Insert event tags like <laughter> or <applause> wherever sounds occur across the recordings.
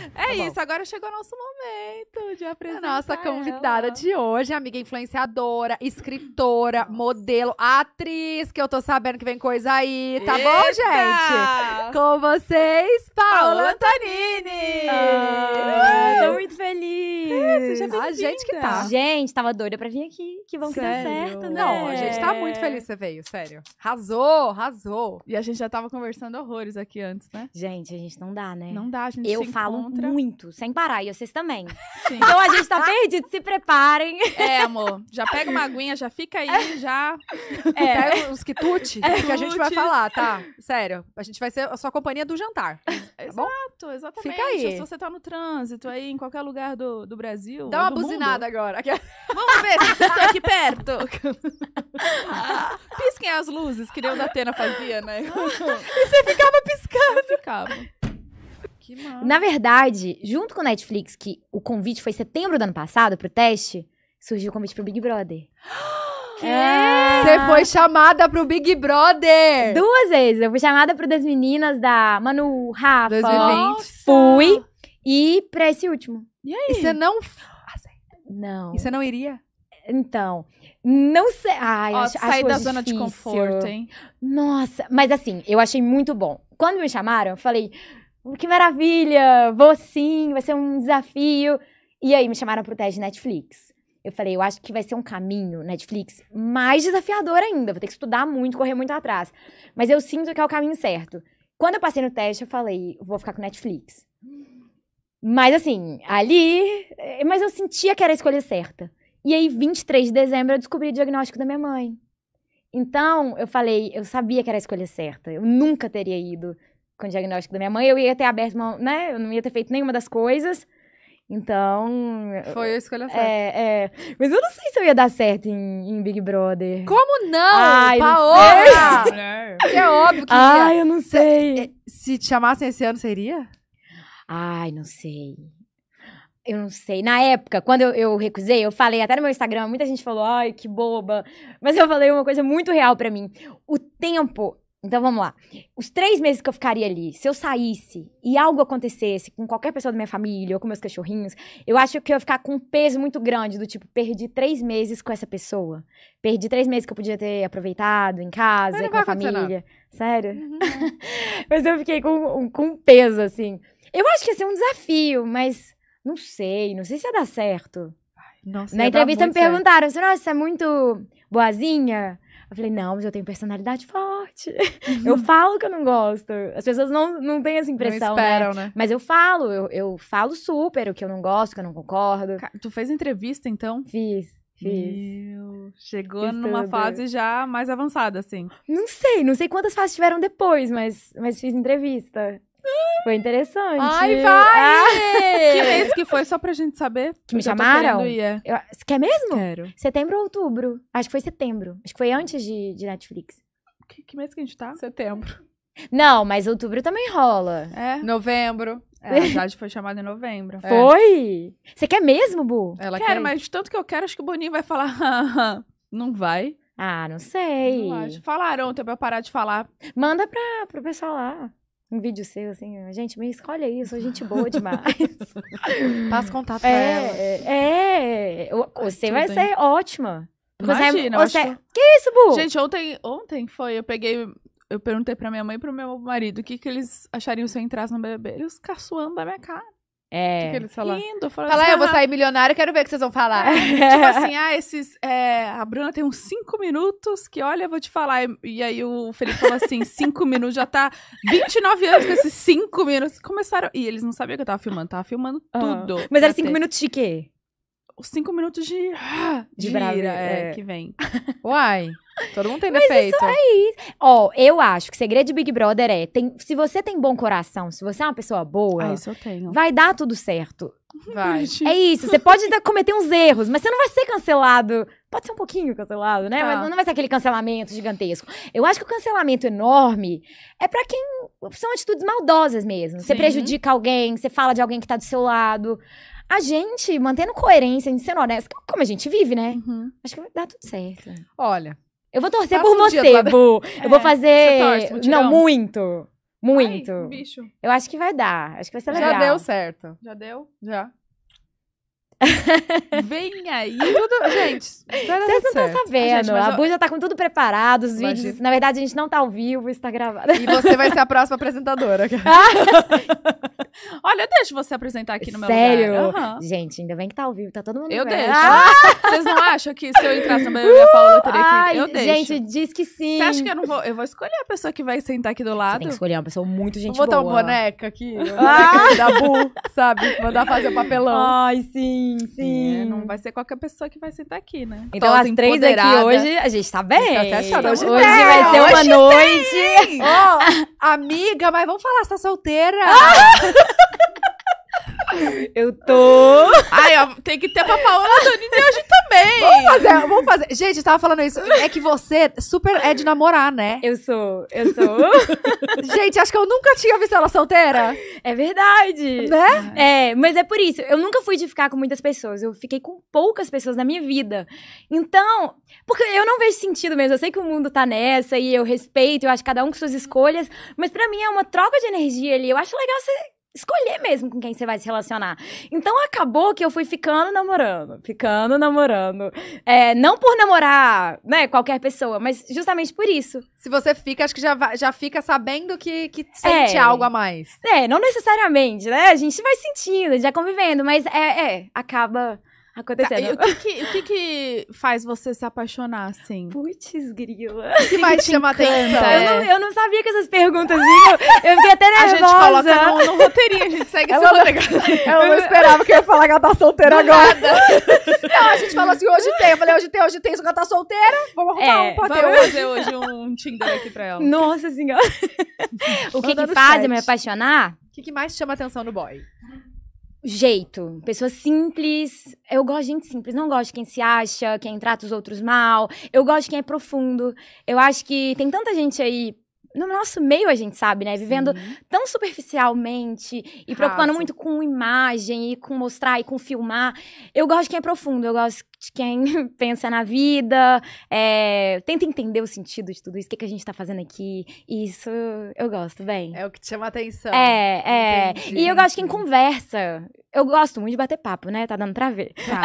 <laughs> É tá isso, agora chegou o nosso momento de apresentar. A nossa convidada ela. de hoje, amiga influenciadora, escritora, modelo, atriz, que eu tô sabendo que vem coisa aí, tá Eita! bom, gente? Com vocês, Paula Antonini! Ah, uh! Tô muito feliz! É, A gente que tá. Gente, tava doida pra vir aqui, que vão ser que certo, né? Não, a gente tá muito é. feliz que você veio, sério. Arrasou, arrasou. E a gente já tava conversando horrores aqui antes, né? Gente, a gente não dá, né? Não dá, a gente Eu falo contra. Muito, sem parar. E vocês também. Sim. Então a gente tá, tá? perdido, se preparem. É, amor. Já pega uma aguinha, já fica aí, é. já. É. Pega os quitutes, é. que a gente vai falar, tá? Sério. A gente vai ser a sua companhia do jantar. Tá Exato, exatamente. Fica aí. Se você tá no trânsito aí, em qualquer lugar do, do Brasil. Dá uma buzinada mundo. agora. Vamos ver se vocês estão aqui perto. <laughs> Pisquem as luzes, que nem o da Atena fazia, né? e você ficava piscando. Eu ficava. Que Na verdade, junto com o Netflix, que o convite foi em setembro do ano passado pro teste, surgiu o convite pro Big Brother. É. <gasps> Você foi chamada pro Big Brother! Duas vezes. Eu fui chamada pro das meninas da Manu Rafa. 2020. Fui. E pra esse último. E aí? você não. Não. você não iria? Então, não sei. Ai, Ó, acho, sair acho da zona de conforto, hein? Nossa, mas assim, eu achei muito bom. Quando me chamaram, eu falei, que maravilha, vou sim, vai ser um desafio. E aí me chamaram pro teste Netflix. Eu falei, eu acho que vai ser um caminho, Netflix, mais desafiador ainda. Vou ter que estudar muito, correr muito atrás. Mas eu sinto que é o caminho certo. Quando eu passei no teste, eu falei, vou ficar com Netflix. Mas assim, ali. Eh, mas eu sentia que era a escolha certa. E aí, 23 de dezembro, eu descobri o diagnóstico da minha mãe. Então, eu falei, eu sabia que era a escolha certa. Eu nunca teria ido com o diagnóstico da minha mãe, eu ia ter aberto mão, né? Eu não ia ter feito nenhuma das coisas. Então. Foi a escolha é, certa. É, é. Mas eu não sei se eu ia dar certo em, em Big Brother. Como não? Ai, Paola! Não <laughs> é óbvio que. Ai, ia. eu não sei. Se, é, se te chamassem esse ano, seria? Ai, não sei. Eu não sei. Na época, quando eu, eu, recusei, eu falei até no meu Instagram, muita gente falou, ai, que boba. Mas eu falei uma coisa muito real para mim. O tempo então vamos lá. Os três meses que eu ficaria ali, se eu saísse e algo acontecesse com qualquer pessoa da minha família ou com meus cachorrinhos, eu acho que eu ia ficar com um peso muito grande do tipo, perdi três meses com essa pessoa. Perdi três meses que eu podia ter aproveitado em casa, com a família. Sério? Uhum. <laughs> mas eu fiquei com, com um peso, assim. Eu acho que ia ser um desafio, mas não sei, não sei se ia dar certo. Nossa, Na entrevista me perguntaram, assim, nossa, você é muito boazinha? Eu falei, não, mas eu tenho personalidade forte. Uhum. Eu falo que eu não gosto. As pessoas não, não têm essa impressão. Não né? esperam, né? né? Mas eu falo, eu, eu falo super o que eu não gosto, que eu não concordo. Tu fez entrevista, então? Fiz. Fiz. Meu, chegou fiz numa tudo. fase já mais avançada, assim. Não sei, não sei quantas fases tiveram depois, mas, mas fiz entrevista. Foi interessante. Ai, vai! Ah. Que mês que foi, só pra gente saber? Que me chamaram? É. Eu, você quer mesmo? Quero. Setembro ou outubro? Acho que foi setembro. Acho que foi antes de, de Netflix. Que, que mês que a gente tá? Setembro. Não, mas outubro também rola. É. Novembro. É, a Jade foi chamada em novembro. É. Foi? É. Você quer mesmo, Bu? Ela quero, quer. mas tanto que eu quero, acho que o Boninho vai falar. <laughs> não vai. Ah, não sei. Não acho. Falaram ontem pra eu parar de falar. Manda pra, pro pessoal lá um vídeo seu, assim, gente, me escolhe aí, eu sou gente boa demais. <laughs> Passa contato é, pra ela. É, é você vai ser ótima. Imagina, você, você... Que... que isso, Bu? Gente, ontem, ontem foi, eu peguei eu perguntei pra minha mãe e pro meu marido o que, que eles achariam se eu entrasse no BBB. Eles caçoando da minha cara. É. O que, que eles falaram? Lindo. Falaram Fala, assim, eu vou sair milionário, quero ver o que vocês vão falar. <laughs> É, tipo assim, ah, esses. É, a Bruna tem uns cinco minutos que, olha, eu vou te falar. E, e aí o Felipe falou assim: <laughs> cinco minutos, já tá 29 anos com esses cinco minutos. Começaram. E eles não sabiam que eu tava filmando, tava filmando ah. tudo. Mas era cinco ter. minutos de quê? Os cinco minutos de. De, de ira, é, é. que vem. <laughs> Uai. Todo mundo tem Mas defeito. Isso é isso. Ó, oh, eu acho que o segredo de Big Brother é: tem, se você tem bom coração, se você é uma pessoa boa, ah, isso eu tenho. vai dar tudo certo. Vai. É isso, você pode cometer uns erros, mas você não vai ser cancelado. Pode ser um pouquinho cancelado, né? Tá. Mas não vai ser aquele cancelamento gigantesco. Eu acho que o cancelamento enorme é para quem são atitudes maldosas mesmo. Sim. Você prejudica alguém, você fala de alguém que tá do seu lado. A gente, mantendo coerência, sendo honesto, como a gente vive, né? Uhum. Acho que vai dar tudo certo. Olha, eu vou torcer Passa por um você, Bu. É, eu vou é. fazer. Você torce, não, muito. Muito. Ai, bicho. Eu acho que vai dar. Acho que vai ser legal. Já deu certo. Já deu? Já. <laughs> Vem aí. Tudo... Gente, tá vocês não estão sabendo. A, Bu já tá com tudo preparado, os Imagina. vídeos. Na verdade, a gente não tá ao vivo, está gravado. E você vai ser a próxima apresentadora. <laughs> <laughs> Olha, deixa você apresentar aqui no meu Sério? lugar. Sério? Uhum. Gente, ainda bem que tá ao vivo, tá todo mundo Eu né? deixo. Ah! ah! Vocês não acham que se eu entrasse no meu, da Paula, eu teria que... Ai, eu deixo. Gente, diz que sim. Você acha que eu não vou... Eu vou escolher a pessoa que vai sentar aqui do lado. Você tem que escolher é uma pessoa muito gente vou boa. Vou botar uma boneca aqui. <laughs> Ah! Da Bu, sabe? Mandar fazer papelão. Ai, sim, é, sim. É, não vai ser qualquer pessoa que vai sentar aqui, né? Então, as três aqui hoje, a gente tá bem. A gente tá até hoje, hoje vai ser hoje uma noite. oh, <laughs> amiga, mas vamos falar, você tá solteira? Ah! <laughs> Eu tô. Ai, ó, tem que ter pra Paola de hoje também. Vamos fazer, vamos fazer. Gente, eu tava falando isso. É que você super é de namorar, né? Eu sou, eu sou. <laughs> Gente, acho que eu nunca tinha visto ela solteira. É verdade. Né? É, mas é por isso. Eu nunca fui de ficar com muitas pessoas. Eu fiquei com poucas pessoas na minha vida. Então, porque eu não vejo sentido mesmo. Eu sei que o mundo tá nessa e eu respeito, eu acho cada um com suas escolhas. Mas para mim é uma troca de energia ali. Eu acho legal você escolher mesmo com quem você vai se relacionar. Então acabou que eu fui ficando namorando, ficando namorando. É, não por namorar, né, qualquer pessoa, mas justamente por isso. Se você fica, acho que já, já fica sabendo que, que sente é, algo a mais. É, não necessariamente, né? A gente vai sentindo, já convivendo, mas é, é acaba Tá, acontecendo. Tá, o, que que, o, que que, faz você se apaixonar, assim? Puts, grila. O que mais te chama atenção? É. Eu, não, eu não sabia que essas perguntas iam. Eu fiquei até nervosa. A gente coloca no, no roteirinho, a gente segue ela, ela Eu não esperava que eu ia falar que ela tá solteira agora. <laughs> não, a gente fala assim, hoje tem. Eu falei, hoje tem, hoje tem, Se ela tá solteira. Vamos arrumar é, um papel. Vamos fazer hoje um Tinder aqui pra ela. Nossa senhora. <laughs> o que que faz me apaixonar? O que, que mais chama atenção no boy? jeito. Pessoa simples. Eu gosto de gente simples. Não gosto de quem se acha, quem trata os outros mal. Eu gosto de quem é profundo. Eu acho que tem tanta gente aí no nosso meio a gente sabe, né? Vivendo Sim. tão superficialmente e Raça. preocupando muito com imagem e com mostrar e com filmar. Eu gosto de quem é profundo, eu gosto de quem <laughs> pensa na vida, é, tenta entender o sentido de tudo isso, o que, que a gente tá fazendo aqui. Isso eu gosto bem. É o que te chama atenção. É, é. Entendi. E eu gosto de quem conversa eu gosto muito de bater papo, né? Tá dando pra ver. Tá.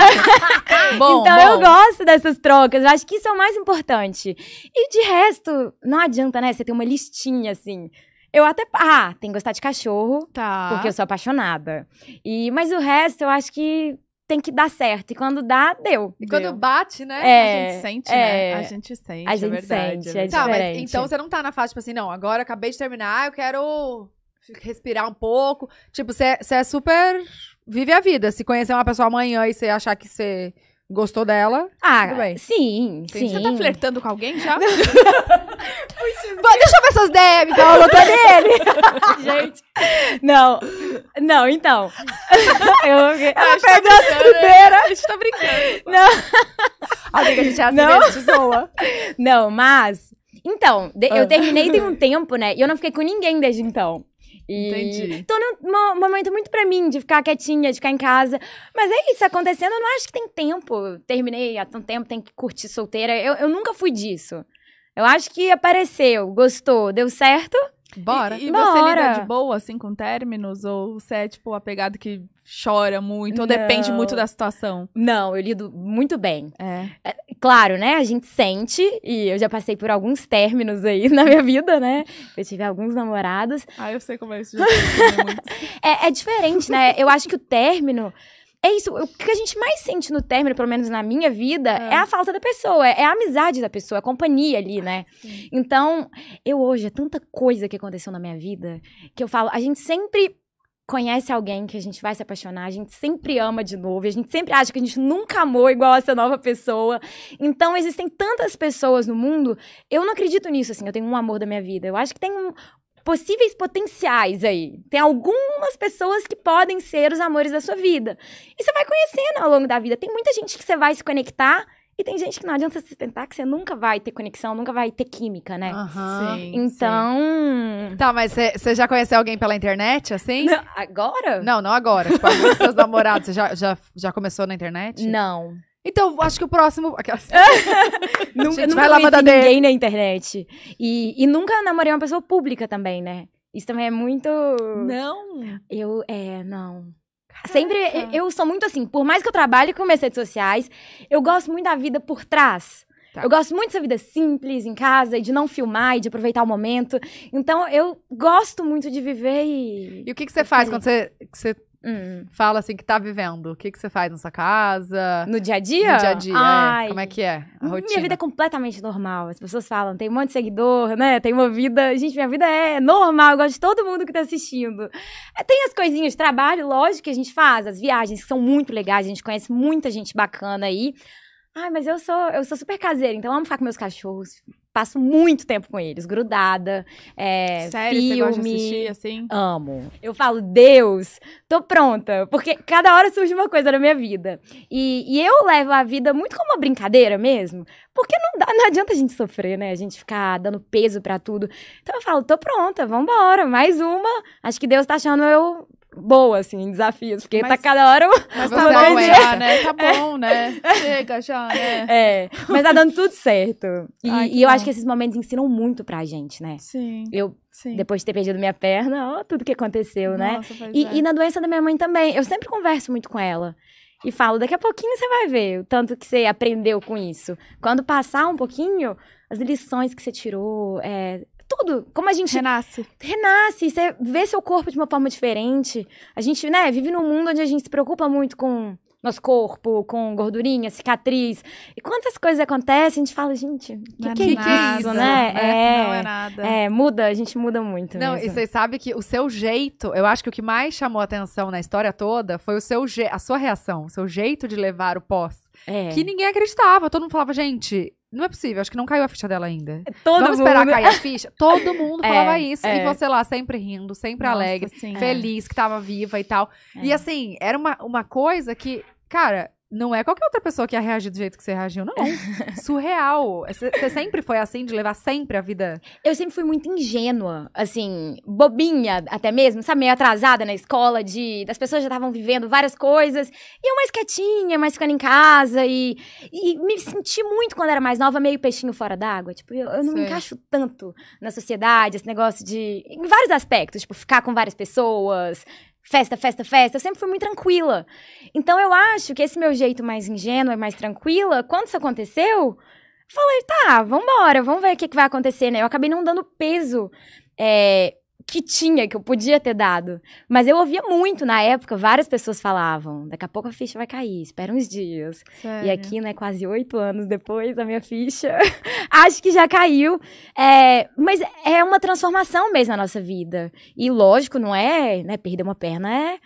<laughs> bom, então bom. eu gosto dessas trocas, eu acho que isso é o mais importante. E de resto, não adianta, né? Você ter uma listinha assim. Eu até. Ah, tem que gostar de cachorro. Tá. Porque eu sou apaixonada. E, mas o resto, eu acho que tem que dar certo. E quando dá, deu. E quando bate, né? É, a gente sente, né? é, né? A gente sente. A é gente é, é verdade, sente. É, é tá, mas, então você não tá na fase, tipo assim, não, agora acabei de terminar, eu quero respirar um pouco. Tipo, você é super vive a vida. Se conhecer uma pessoa amanhã e você achar que você gostou dela, ah, tudo bem. Sim, sim. Você tá flertando com alguém já? Bom, <laughs> deixa eu ver suas DM, que tá? eu botou nele. <laughs> Gente. Não. Não, então. <laughs> eu, ela eu tá perdeu a primeira. Né? A gente tá brincando. Não. que a gente é assim, não. a gente zoa. Não, mas... Então, de, eu ah. terminei tem um tempo, né? E eu não fiquei com ninguém desde então. Entendi. Tô então, num momento muito pra mim de ficar quietinha, de ficar em casa. Mas é isso acontecendo, eu não acho que tem tempo. Terminei há tanto tempo, tem que curtir solteira. Eu, eu nunca fui disso. Eu acho que apareceu, gostou, deu certo Bora. E, e você hora. lida de boa, assim, com términos? Ou você é, tipo, apegado que chora muito? Não. Ou depende muito da situação? Não, eu lido muito bem. É. é. Claro, né? A gente sente, e eu já passei por alguns términos aí <laughs> na minha vida, né? Eu tive alguns namorados. Ah, eu sei como é isso. É, <laughs> é, é diferente, né? Eu acho que o término é isso, o que a gente mais sente no término, pelo menos na minha vida, é, é a falta da pessoa, é a amizade da pessoa, é a companhia ali, ah, né? Sim. Então, eu hoje, é tanta coisa que aconteceu na minha vida, que eu falo, a gente sempre conhece alguém que a gente vai se apaixonar, a gente sempre ama de novo, a gente sempre acha que a gente nunca amou igual essa nova pessoa. Então, existem tantas pessoas no mundo, eu não acredito nisso, assim, eu tenho um amor da minha vida. Eu acho que tem um, possíveis potenciais aí. Tem algumas pessoas que podem ser os amores da sua vida. E você vai conhecendo ao longo da vida. Tem muita gente que você vai se conectar e tem gente que não adianta se tentar, que você nunca vai ter conexão, nunca vai ter química, né? Uhum, sim, então. Sim. Tá, mas você já conheceu alguém pela internet, assim? Não, agora? Não, não agora. Tipo, seus namorados, você já, já, já começou na internet? Não. Então, acho que o próximo. Aquelas... <laughs> nunca, <laughs> Gente, nunca vai lá mandar ninguém na internet. E, e nunca namorei uma pessoa pública também, né? Isso também é muito. Não! Eu, é, não. Caraca. Sempre, eu sou muito assim, por mais que eu trabalhe com minhas redes sociais, eu gosto muito da vida por trás. Tá. Eu gosto muito dessa vida simples em casa e de não filmar e de aproveitar o momento. Então, eu gosto muito de viver e. E o que, que você faz quando você, você Hum. Fala assim que tá vivendo. O que, que você faz nessa casa? No dia a dia? No dia a dia. é. Como é que é? A rotina. Minha vida é completamente normal. As pessoas falam, tem um monte de seguidor, né? Tem uma vida. Gente, minha vida é normal. Eu gosto de todo mundo que tá assistindo. É, tem as coisinhas, trabalho, lógico, que a gente faz, as viagens que são muito legais, a gente conhece muita gente bacana aí. Ah, mas eu sou, eu sou super caseira, então eu amo ficar com meus cachorros. Passo muito tempo com eles, grudada. É, Sério, filme, você gosta de assistir assim? Amo. Eu falo, Deus, tô pronta. Porque cada hora surge uma coisa na minha vida. E, e eu levo a vida muito como uma brincadeira mesmo. Porque não, dá, não adianta a gente sofrer, né? A gente ficar dando peso para tudo. Então eu falo, tô pronta, vambora, mais uma. Acho que Deus tá achando eu boa, assim, em desafios. Porque mas, tá cada hora... Mas tá bom, já, né? Tá é. bom, né? Chega já, né? <laughs> É, mas tá dando tudo certo. E, Ai, e eu acho que esses momentos ensinam muito pra gente, né? Sim. Eu Sim. Depois de ter perdido minha perna, ó, tudo que aconteceu, né? Nossa, né? E, é. e, na doença da minha mãe também. Eu sempre converso muito com ela. E falo, daqui a pouquinho você vai ver o tanto que você aprendeu com isso. Quando passar um pouquinho, as lições que você tirou, é, tudo. Como a gente. Renasce. Renasce. Você vê seu corpo de uma forma diferente. A gente, né, vive num mundo onde a gente se preocupa muito com nosso corpo, com gordurinha, cicatriz. E quantas coisas acontecem, a gente fala, gente, o que, que, é, que é isso, né? É, não é, é nada. É, muda, a gente muda muito. Não, mesmo. e você sabe que o seu jeito, eu acho que o que mais chamou atenção na história toda foi o seu a sua reação, o seu jeito de levar o pós. É. Que ninguém acreditava. Todo mundo falava, gente, não é possível, acho que não caiu a ficha dela ainda. É, todo Vamos esperar cair a ficha? Todo mundo <laughs> é, falava isso. É. E você lá, sempre rindo, sempre Nossa, alegre, sim, feliz é. que tava viva e tal. E é. assim, era uma, uma coisa que, cara, não é qualquer outra pessoa que ia reagir do jeito que você reagiu, não. <laughs> Surreal. Você sempre foi assim, de levar sempre a vida? Eu sempre fui muito ingênua, assim, bobinha até mesmo, sabe? Meio atrasada na escola, de das pessoas já estavam vivendo várias coisas. E eu mais quietinha, mais ficando em casa. E, e me senti muito quando era mais nova, meio peixinho fora d'água. Tipo, eu, eu não me encaixo tanto na sociedade, esse negócio de. Em vários aspectos, tipo, ficar com várias pessoas, festa, festa, festa. Eu sempre fui muito tranquila. Então eu acho que esse meu jeito mais ingênuo e mais tranquila, quando isso aconteceu, falei, tá, vambora, vamos ver o que, que vai acontecer, né? Eu acabei não dando peso é, que tinha, que eu podia ter dado. Mas eu ouvia muito na época, várias pessoas falavam: daqui a pouco a ficha vai cair, espera uns dias. Sério? E aqui, né, quase oito anos depois, a minha ficha <laughs> acho que já caiu. É, mas é uma transformação mesmo na nossa vida. E lógico, não é, né? Perder uma perna é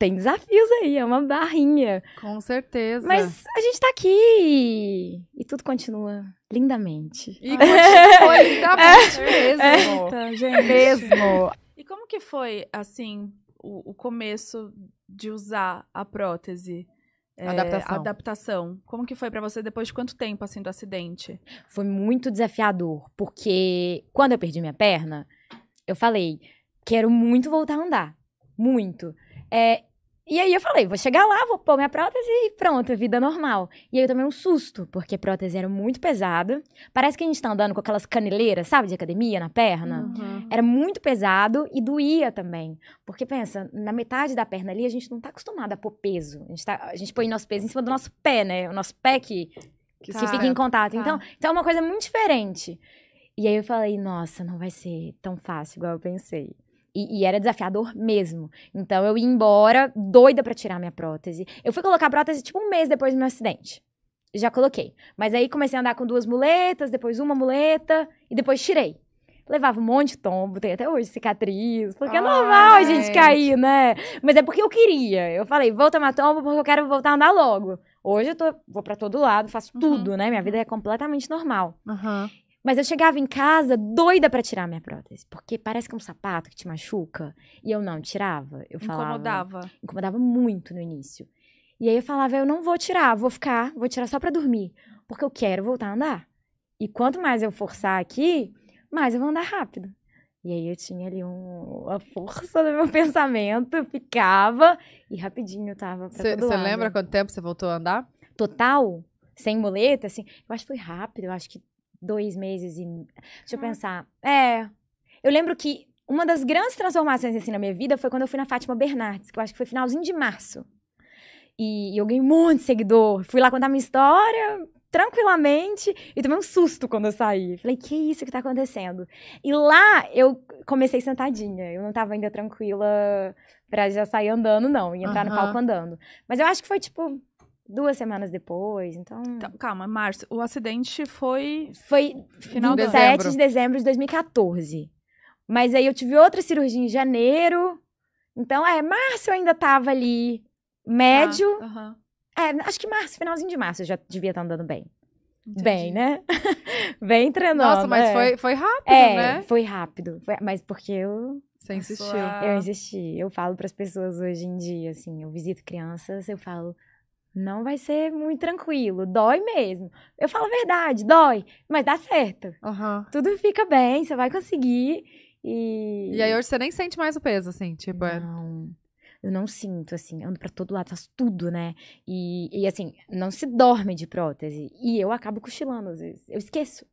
tem desafios aí, é uma barrinha. Com certeza. Mas a gente tá aqui e tudo continua lindamente. E continua lindamente <laughs> é, mesmo. Eita, gente. Mesmo. E como que foi, assim, o, o começo de usar a prótese? É, adaptação. adaptação. Como que foi para você depois de quanto tempo, assim, do acidente? Foi muito desafiador, porque quando eu perdi minha perna, eu falei, quero muito voltar a andar. Muito. É, e aí eu falei, vou chegar lá, vou pôr minha prótese e pronto, vida normal. E aí eu tomei um susto, porque a prótese era muito pesada. Parece que a gente tá andando com aquelas caneleiras, sabe, de academia na perna. Uhum. Era muito pesado e doía também. Porque pensa, na metade da perna ali a gente não tá acostumado a pôr peso. A gente, tá, a gente põe nosso peso em cima do nosso pé, né? O nosso pé que, que, tá, que fica em contato. Tá. Então, então é uma coisa muito diferente. E aí eu falei, nossa, não vai ser tão fácil igual eu pensei. E, e, era desafiador mesmo. Então eu ia embora, doida para tirar minha prótese. Eu fui colocar a prótese tipo um mês depois do meu acidente. Já coloquei. Mas aí comecei a andar com duas muletas, depois uma muleta, e depois tirei. Levava um monte de tombo, tem até hoje cicatriz, porque Ai. é normal a gente cair, né? Mas é porque eu queria. Eu falei, vou tomar tombo porque eu quero voltar a andar logo. Hoje eu tô, vou para todo lado, faço uhum. tudo, né? Minha vida é completamente normal. Uhum. Mas eu chegava em casa doida para tirar minha prótese, porque parece que é um sapato que te machuca, e eu não tirava. Eu falava, incomodava. Incomodava muito no início. E aí eu falava, eu não vou tirar, vou ficar, vou tirar só para dormir, porque eu quero voltar a andar. E quanto mais eu forçar aqui, mais eu vou andar rápido. E aí eu tinha ali um, a força do meu <laughs> pensamento, ficava e rapidinho eu tava pra cê, Você lembra quanto tempo você voltou a andar? Total, sem muleta, assim, eu acho que foi rápido, eu acho que dois meses e. Deixa eu ah. pensar. É. Eu lembro que uma das grandes transformações assim na minha vida foi quando eu fui na Fátima Bernardes, que eu acho que foi finalzinho de março. E, e eu ganhei um monte de seguidor. Fui lá contar minha história tranquilamente e tomei um susto quando eu saí. Falei, que isso que tá acontecendo? E lá eu comecei sentadinha. Eu não tava ainda tranquila pra já sair andando, não. E entrar uhum. no palco andando. Mas eu acho que foi tipo duas semanas depois, então... então... calma, março. O acidente foi... Foi final 27 de dezembro. de dezembro de 2014. Mas aí eu tive outra cirurgia em janeiro. Então, é, março eu ainda tava ali médio. Ah, uh -huh. É, acho que março, finalzinho de março eu já devia estar tá andando bem. Entendi. Bem, né? <laughs> bem treinando. Nossa, mas é. foi, foi rápido, é, né? foi rápido. Foi, mas porque eu... Você insistiu. Eu insisti. Eu falo para as pessoas hoje em dia, assim, eu visito crianças, eu falo não vai ser muito tranquilo, dói mesmo. Eu falo a verdade, dói, mas dá certo. Uhum. Tudo fica bem, você vai conseguir. E... e aí hoje você nem sente mais o peso, assim, tipo... É não. É... Eu não sinto, assim, ando para todo lado, faço tudo, né? E, e, assim, não se dorme de prótese. E eu acabo cochilando às vezes. Eu esqueço.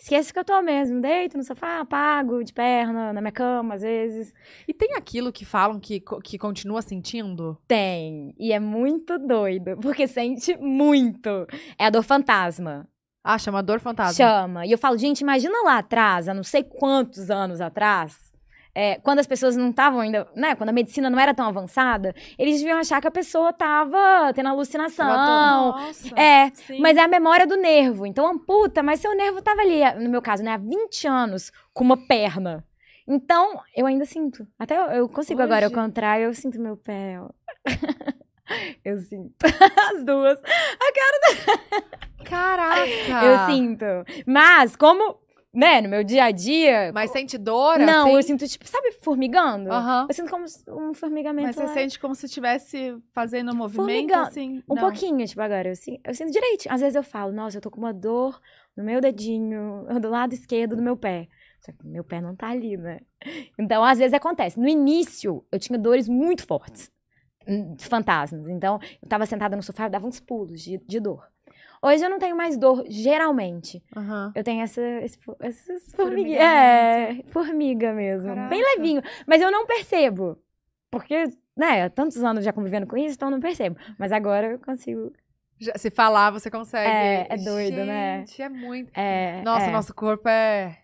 Esquece que eu tô mesmo, deito no sofá, apago de perna, na minha cama, às vezes. E tem aquilo que falam que, que continua sentindo? Tem. E é muito doido, porque sente muito. É a dor fantasma. Ah, chama dor fantasma. Chama. E eu falo, gente, imagina lá atrás, há não sei quantos anos atrás, é, quando as pessoas não estavam ainda, né? Quando a medicina não era tão avançada, eles deviam achar que a pessoa tava tendo alucinação. Nossa, é, sim. mas é a memória do nervo. Então amputa, ah, mas seu nervo tava ali, no meu caso, né? Há 20 anos, com uma perna. Então, eu ainda sinto. Até eu, eu consigo Hoje... agora, encontrar, contraio, eu sinto meu pé. Ó. <laughs> Eu sinto. <laughs> As duas. A cara da. Caraca! Eu sinto. Mas, como né, no meu dia a dia. Mas sente dor? Não, assim? eu sinto, tipo, sabe, formigando? Uhum. Eu sinto como um formigamento. Mas você lá. Né? sente como se estivesse fazendo um tipo, movimento, Formiga... assim? Um não. pouquinho, tipo, agora, eu sinto, eu sinto direito. Às vezes eu falo, nossa, eu tô com uma dor no meu dedinho, do lado esquerdo do meu pé. Só que meu pé não tá ali, né? Então, às vezes acontece. No início, eu tinha dores muito fortes. Hum, fantasmas. Então, eu tava sentada no sofá, eu dava uns pulos de, de dor. Hoje eu não tenho mais dor, geralmente. Uhum. Eu tenho essa, esse, essas formiguinhas. É, formiga mesmo. Caraca. Bem levinho. Mas eu não percebo. Porque, né, tantos anos já convivendo com isso, então não percebo. Mas agora eu consigo já, se falar, você consegue. É, é doido, Gente, né? Gente, é muito. É, Nossa, é. nosso corpo é.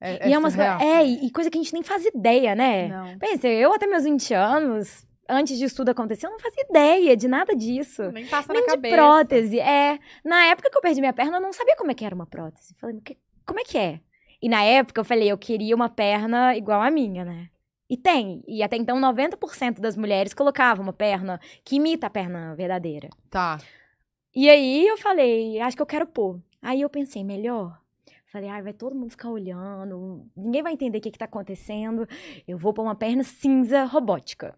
É, e é, é umas, é, e coisa que a gente nem faz ideia, né? Não. Pensa, eu até meus 20 anos antes disso tudo acontecer, eu não fazia ideia de nada disso. Nem passa Nem na de cabeça. prótese. É. Na época que eu perdi minha perna, eu não sabia como é que era uma prótese. falei, como é que é? E na época eu falei, eu queria uma perna igual a minha, né? E tem. E até então 90% das mulheres colocavam uma perna que imita a perna verdadeira. Tá. E aí eu falei, acho que eu quero pôr. Aí eu pensei, melhor Falei, ai, vai todo mundo ficar olhando, ninguém vai entender o que, que tá acontecendo. Eu vou pôr uma perna cinza robótica.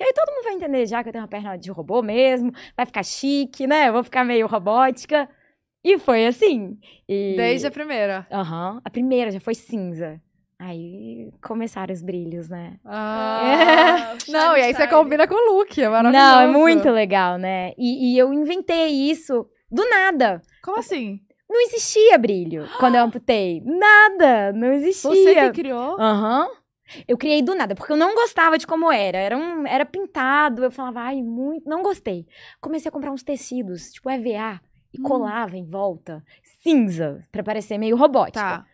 Porque aí todo mundo vai entender já que eu tenho uma perna de robô mesmo, vai ficar chique, né? Eu vou ficar meio robótica. E foi assim. E... Desde a primeira. Aham. Uhum. A primeira já foi cinza. Aí começaram os brilhos, né? Ah, é. <laughs> Não, e aí você combina com o look, é maravilhoso. Não, é muito legal, né? E, e eu inventei isso do nada. Como assim? Não existia brilho quando eu amputei. Nada, não existia. Você que criou? Aham. Uhum. Eu criei do nada, porque eu não gostava de como era. Era, um, era pintado, eu falava, ai, muito. Não gostei. Comecei a comprar uns tecidos, tipo EVA, e hum. colava em volta, cinza, pra parecer meio robótica. Tá.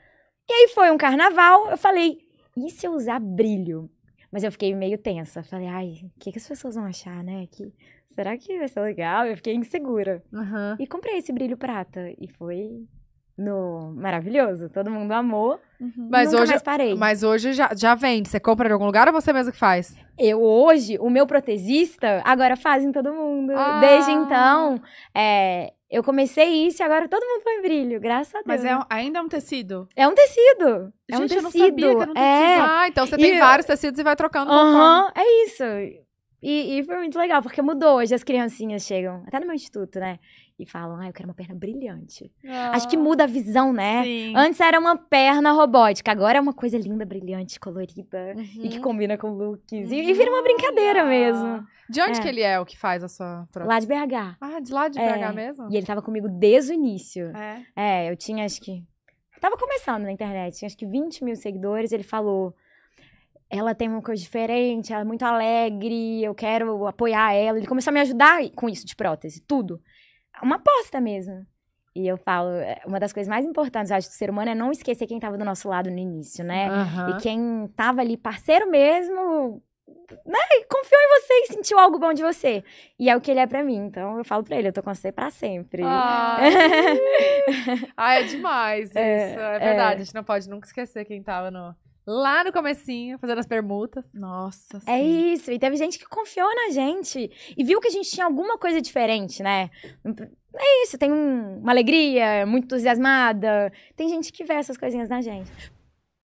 E aí foi um carnaval, eu falei, e se eu usar brilho? Mas eu fiquei meio tensa. Falei, ai, o que, que as pessoas vão achar, né? Que, será que vai ser legal? Eu fiquei insegura. Uhum. E comprei esse brilho prata. E foi no maravilhoso, todo mundo amou. Uhum. Mas Nunca hoje, mais parei. Mas hoje já, já vende. Você compra de algum lugar ou você mesmo que faz? Eu hoje, o meu protesista, agora fazem todo mundo. Ah. Desde então, é, eu comecei isso e agora todo mundo põe brilho, graças a Deus. Mas é, ainda é um tecido? É um tecido. É Gente, um tecido. Eu não sabia que era um é. tecido. É. Ah, então você tem vários tecidos e vai trocando. Aham, uhum, é isso. E, e, foi muito legal, porque mudou. Hoje as criancinhas chegam, até no meu instituto, né? e falam, ah, eu quero uma perna brilhante. Acho que ah, muda a visão, né? Sim. Antes era uma perna robótica, agora é uma coisa linda, brilhante, colorida uhum. e que uhum. combina com looks. Uhum. E, e, vira uma uhum. brincadeira ah. mesmo. De onde é. que ele é o que faz a sua prótese? Lá de BH. Ah, de lá de é. BH mesmo? E ele tava comigo desde o início. É. É, eu tinha acho que. Eu tava começando na internet, tinha acho que 20 mil seguidores. Ele falou: ela tem uma coisa diferente, ela é muito alegre, eu quero apoiar ela. Ele começou a me ajudar com isso de prótese, tudo uma aposta mesmo. E eu falo, é, uma das coisas mais importantes, eu acho, do ser humano é não esquecer quem estava do nosso lado no início, né? Uhum. E quem estava ali parceiro mesmo, né? Confiou em você e sentiu algo bom de você. E é o que ele é para mim. Então eu falo para ele, eu tô com você para sempre. Ah, <laughs> ah é demais é, isso. É, é verdade, é. a gente não pode nunca esquecer quem tava no lá no comecinho, fazendo as permutas. Nossa. É isso. E teve gente que confiou na gente e viu que a gente tinha alguma coisa diferente, né? É isso, tem um, uma alegria, é muito entusiasmada. Tem gente que vê essas coisinhas na gente.